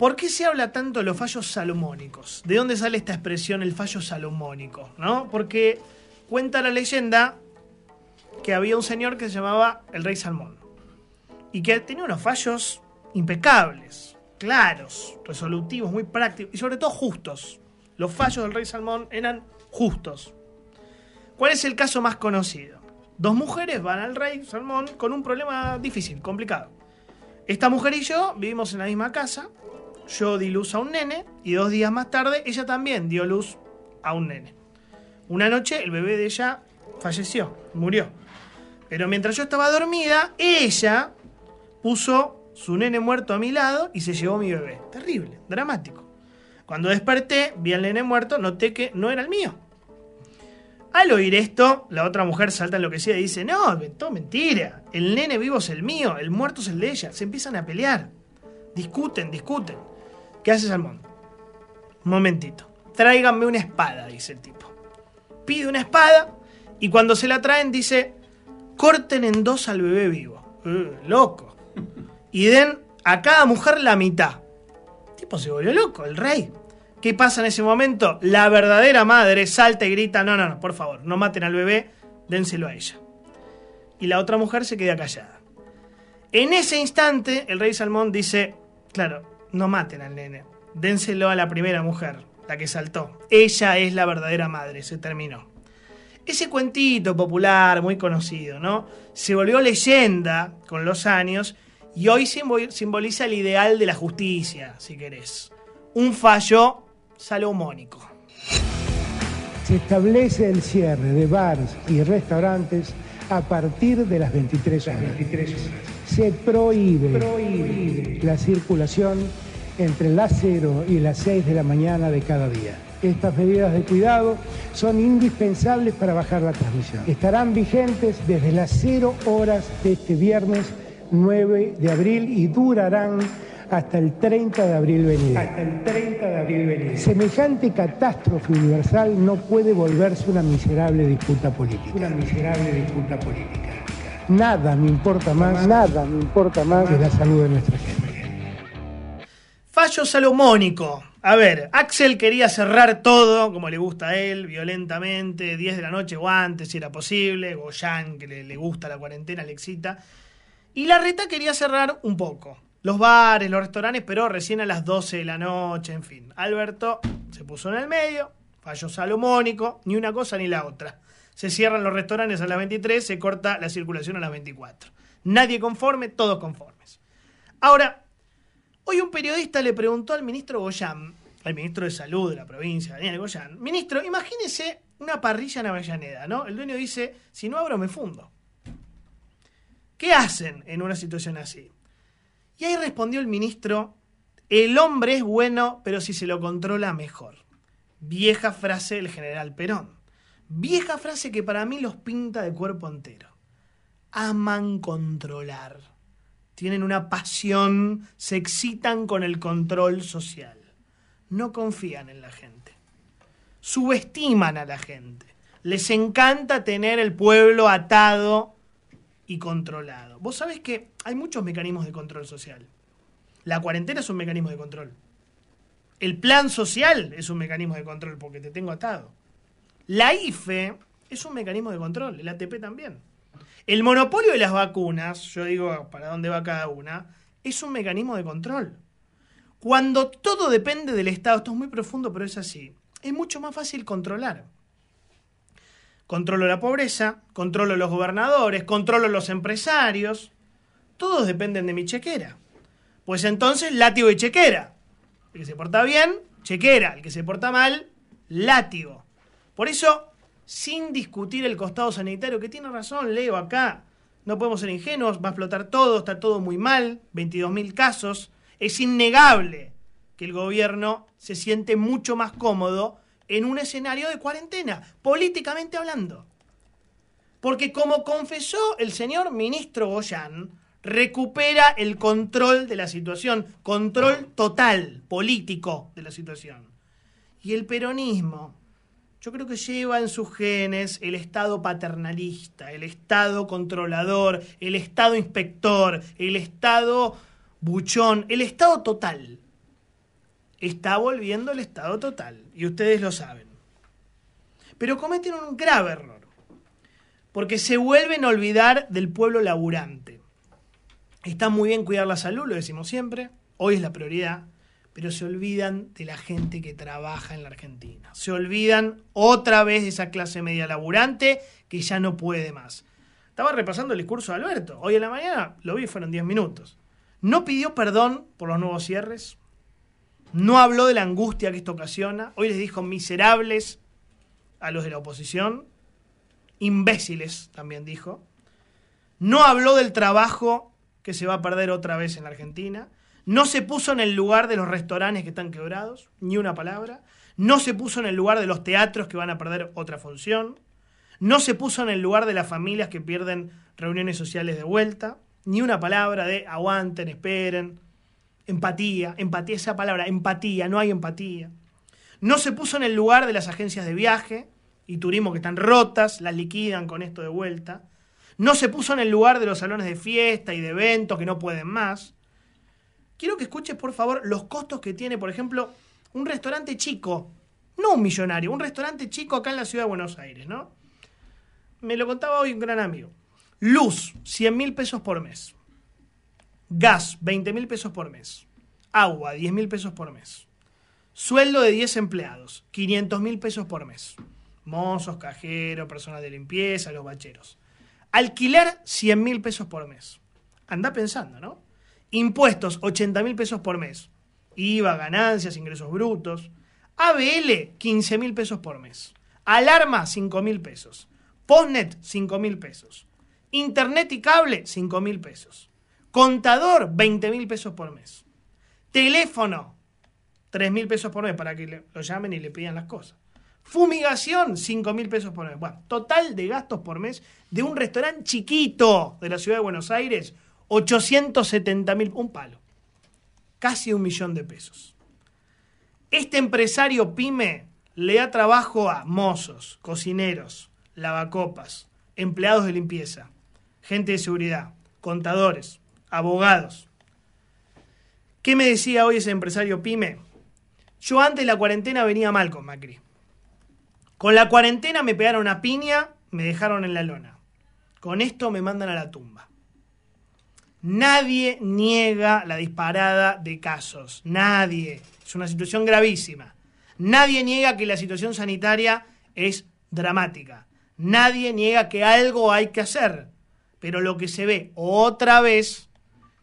¿Por qué se habla tanto de los fallos salomónicos? ¿De dónde sale esta expresión, el fallo salomónico? ¿No? Porque cuenta la leyenda que había un señor que se llamaba el rey Salmón y que tenía unos fallos impecables, claros, resolutivos, muy prácticos y sobre todo justos. Los fallos del rey Salmón eran justos. ¿Cuál es el caso más conocido? Dos mujeres van al rey Salmón con un problema difícil, complicado. Esta mujer y yo vivimos en la misma casa, yo di luz a un nene y dos días más tarde ella también dio luz a un nene. Una noche el bebé de ella falleció, murió. Pero mientras yo estaba dormida, ella puso su nene muerto a mi lado y se llevó mi bebé. Terrible, dramático. Cuando desperté, vi al nene muerto, noté que no era el mío. Al oír esto, la otra mujer salta en lo que sea y dice, no, mentira. El nene vivo es el mío, el muerto es el de ella. Se empiezan a pelear. Discuten, discuten. ¿Qué hace Salmón? Un momentito. Tráiganme una espada, dice el tipo. Pide una espada y cuando se la traen dice, corten en dos al bebé vivo. Uh, loco. Y den a cada mujer la mitad. El tipo se volvió loco, el rey. ¿Qué pasa en ese momento? La verdadera madre salta y grita, no, no, no, por favor, no maten al bebé, dénselo a ella. Y la otra mujer se queda callada. En ese instante, el rey Salmón dice, claro, no maten al nene, dénselo a la primera mujer, la que saltó. Ella es la verdadera madre, se terminó. Ese cuentito popular, muy conocido, ¿no? Se volvió leyenda con los años y hoy simboliza el ideal de la justicia, si querés. Un fallo salomónico. Se establece el cierre de bares y restaurantes a partir de las 23 horas prohíbe, la circulación entre las 0 y las 6 de la mañana de cada día. Estas medidas de cuidado son indispensables para bajar la transmisión. Estarán vigentes desde las 0 horas de este viernes 9 de abril y durarán hasta el 30 de abril venido. Hasta el 30 de abril venido. Semejante catástrofe universal no puede volverse una miserable disputa política. Una miserable disputa política. Nada me importa más, nada me importa más que la salud de nuestra gente. Fallo salomónico. A ver, Axel quería cerrar todo, como le gusta a él, violentamente, 10 de la noche o antes, si era posible, Goyan, que le, gusta la cuarentena, le excita. Y la reta quería cerrar un poco. Los bares, los restaurantes, pero recién a las 12 de la noche, en fin. Alberto se puso en el medio, fallo salomónico, ni una cosa ni la otra se cierran los restaurantes a las 23, se corta la circulación a las 24. Nadie conforme, todos conformes. Ahora, hoy un periodista le preguntó al ministro Goyán, al ministro de Salud de la provincia, Daniel Goyán, ministro, imagínese una parrilla en Avellaneda, ¿no? El dueño dice, si no abro me fundo. ¿Qué hacen en una situación así? Y ahí respondió el ministro, el hombre es bueno, pero si se lo controla mejor. Vieja frase del general Perón. Vieja frase que para mí los pinta de cuerpo entero. Aman controlar. Tienen una pasión, se excitan con el control social. No confían en la gente. Subestiman a la gente. Les encanta tener el pueblo atado y controlado. Vos sabés que hay muchos mecanismos de control social. La cuarentena es un mecanismo de control. El plan social es un mecanismo de control porque te tengo atado la IFE es un mecanismo de control, el ATP también. El monopolio de las vacunas, yo digo para dónde va cada una, es un mecanismo de control. Cuando todo depende del Estado, esto es muy profundo, pero es así, es mucho más fácil controlar. Controlo la pobreza, controlo los gobernadores, controlo los empresarios, todos dependen de mi chequera. Pues entonces, látigo y chequera. El que se porta bien, chequera. El que se porta mal, látigo. Por eso, sin discutir el costado sanitario, que tiene razón Leo acá, no podemos ser ingenuos, va a explotar todo, está todo muy mal, 22.000 casos, es innegable que el gobierno se siente mucho más cómodo en un escenario de cuarentena, políticamente hablando. Porque como confesó el señor ministro Goyán, recupera el control de la situación, control total, político de la situación. Y el peronismo, yo creo que lleva en sus genes el Estado paternalista, el Estado controlador, el Estado inspector, el Estado buchón, el Estado total. Está volviendo el Estado total, y ustedes lo saben. Pero cometen un grave error, porque se vuelven a olvidar del pueblo laburante. Está muy bien cuidar la salud, lo decimos siempre, hoy es la prioridad, pero se olvidan de la gente que trabaja en la Argentina. Se olvidan otra vez de esa clase media laburante que ya no puede más. Estaba repasando el discurso de Alberto. Hoy en la mañana lo vi, fueron 10 minutos. No pidió perdón por los nuevos cierres. No habló de la angustia que esto ocasiona. Hoy les dijo miserables a los de la oposición. Imbéciles, también dijo. No habló del trabajo que se va a perder otra vez en la Argentina no se puso en el lugar de los restaurantes que están quebrados, ni una palabra. No se puso en el lugar de los teatros que van a perder otra función. No se puso en el lugar de las familias que pierden reuniones sociales de vuelta. Ni una palabra de aguanten, esperen. Empatía, empatía, esa palabra, empatía, no hay empatía. No se puso en el lugar de las agencias de viaje y turismo que están rotas, las liquidan con esto de vuelta. No se puso en el lugar de los salones de fiesta y de eventos que no pueden más quiero que escuches, por favor, los costos que tiene, por ejemplo, un restaurante chico. No un millonario, un restaurante chico acá en la ciudad de Buenos Aires, ¿no? Me lo contaba hoy un gran amigo. Luz, 100 mil pesos por mes. Gas, 20 mil pesos por mes. Agua, 10 mil pesos por mes. Sueldo de 10 empleados, 500 mil pesos por mes. Mozos, cajeros, personas de limpieza, los bacheros. Alquilar 100 mil pesos por mes. Anda pensando, ¿no? Impuestos, 80 mil pesos por mes. IVA, ganancias, ingresos brutos. ABL, 15 mil pesos por mes. Alarma, 5 mil pesos. Postnet, 5 mil pesos. Internet y cable, 5 mil pesos. Contador, 20 mil pesos por mes. Teléfono, 3 mil pesos por mes para que lo llamen y le pidan las cosas. Fumigación, 5 mil pesos por mes. Bueno, total de gastos por mes de un restaurante chiquito de la ciudad de Buenos Aires, 870 mil, un palo, casi un millón de pesos. Este empresario pyme le da trabajo a mozos, cocineros, lavacopas, empleados de limpieza, gente de seguridad, contadores, abogados. ¿Qué me decía hoy ese empresario pyme? Yo antes la cuarentena venía mal con Macri. Con la cuarentena me pegaron a piña, me dejaron en la lona. Con esto me mandan a la tumba. Nadie niega la disparada de casos, nadie. Es una situación gravísima. Nadie niega que la situación sanitaria es dramática. Nadie niega que algo hay que hacer. Pero lo que se ve otra vez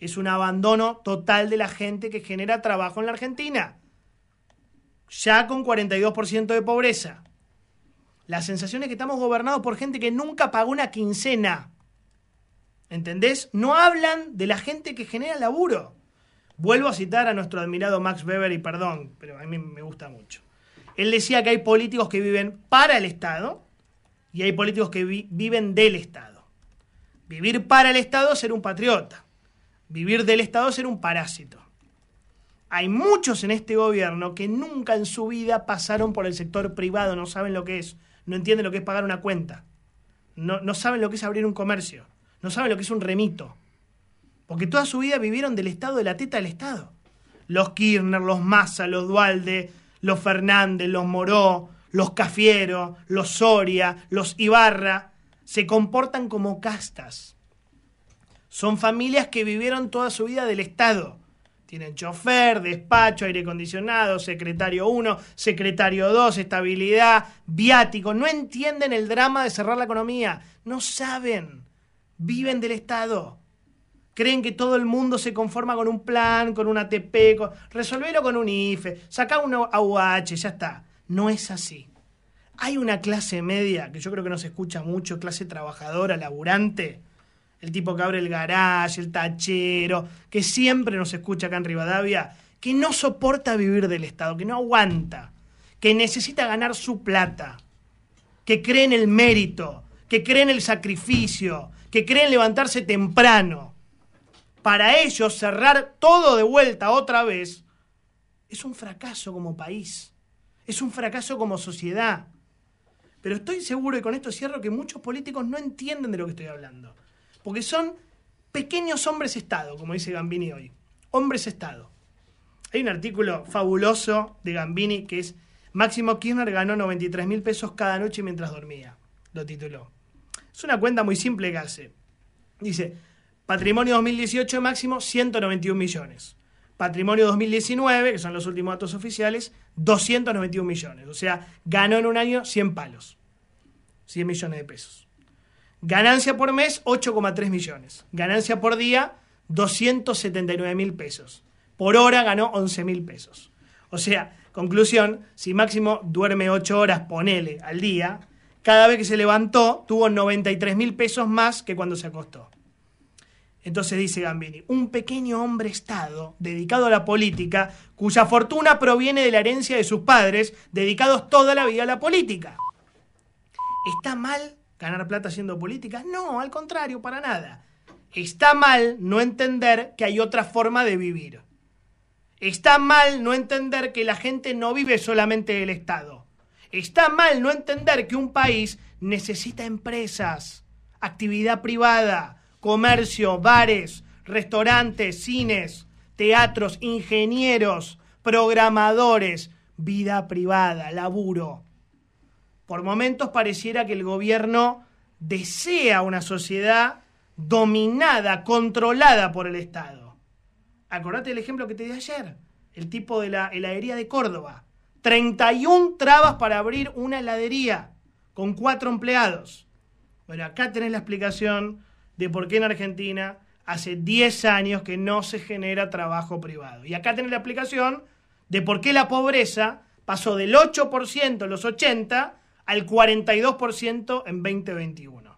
es un abandono total de la gente que genera trabajo en la Argentina. Ya con 42% de pobreza. La sensación es que estamos gobernados por gente que nunca pagó una quincena. ¿Entendés? No hablan de la gente que genera laburo. Vuelvo a citar a nuestro admirado Max Weber y perdón, pero a mí me gusta mucho. Él decía que hay políticos que viven para el Estado y hay políticos que viven del Estado. Vivir para el Estado es ser un patriota. Vivir del Estado es ser un parásito. Hay muchos en este gobierno que nunca en su vida pasaron por el sector privado, no saben lo que es, no entienden lo que es pagar una cuenta, no, no saben lo que es abrir un comercio, no saben lo que es un remito. Porque toda su vida vivieron del Estado, de la teta del Estado. Los Kirchner, los Massa, los Dualde, los Fernández, los Moró, los Cafiero, los Soria, los Ibarra, se comportan como castas. Son familias que vivieron toda su vida del Estado. Tienen chofer, despacho, aire acondicionado, secretario 1, secretario 2, estabilidad, viático. No entienden el drama de cerrar la economía. No saben viven del Estado. Creen que todo el mundo se conforma con un plan, con un ATP, con... resolverlo con un IFE, sacar un AUH, ya está. No es así. Hay una clase media, que yo creo que no se escucha mucho, clase trabajadora, laburante, el tipo que abre el garage, el tachero, que siempre nos escucha acá en Rivadavia, que no soporta vivir del Estado, que no aguanta, que necesita ganar su plata, que cree en el mérito, que cree en el sacrificio, que creen levantarse temprano para ellos cerrar todo de vuelta otra vez, es un fracaso como país, es un fracaso como sociedad. Pero estoy seguro, y con esto cierro, que muchos políticos no entienden de lo que estoy hablando, porque son pequeños hombres Estado, como dice Gambini hoy, hombres Estado. Hay un artículo fabuloso de Gambini que es Máximo Kirchner ganó 93 mil pesos cada noche mientras dormía, lo tituló. Es una cuenta muy simple que hace. Dice, patrimonio 2018 máximo 191 millones. Patrimonio 2019, que son los últimos datos oficiales, 291 millones. O sea, ganó en un año 100 palos. 100 millones de pesos. Ganancia por mes, 8,3 millones. Ganancia por día, 279 mil pesos. Por hora ganó 11 mil pesos. O sea, conclusión, si máximo duerme 8 horas, ponele, al día, cada vez que se levantó, tuvo 93 mil pesos más que cuando se acostó. Entonces dice Gambini, un pequeño hombre Estado dedicado a la política, cuya fortuna proviene de la herencia de sus padres, dedicados toda la vida a la política. ¿Está mal ganar plata haciendo política? No, al contrario, para nada. Está mal no entender que hay otra forma de vivir. Está mal no entender que la gente no vive solamente del Estado Está mal no entender que un país necesita empresas, actividad privada, comercio, bares, restaurantes, cines, teatros, ingenieros, programadores, vida privada, laburo. Por momentos pareciera que el gobierno desea una sociedad dominada, controlada por el Estado. Acordate del ejemplo que te di ayer, el tipo de la heladería de Córdoba 31 trabas para abrir una heladería con cuatro empleados. Bueno, acá tenés la explicación de por qué en Argentina hace 10 años que no se genera trabajo privado. Y acá tenés la explicación de por qué la pobreza pasó del 8% en los 80 al 42% en 2021.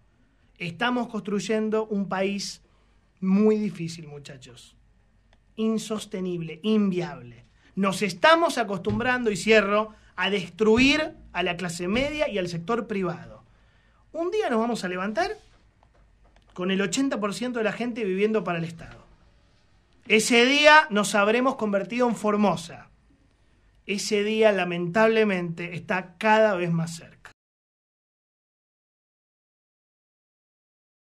Estamos construyendo un país muy difícil, muchachos. Insostenible, inviable. Nos estamos acostumbrando, y cierro, a destruir a la clase media y al sector privado. Un día nos vamos a levantar con el 80% de la gente viviendo para el Estado. Ese día nos habremos convertido en Formosa. Ese día, lamentablemente, está cada vez más cerca.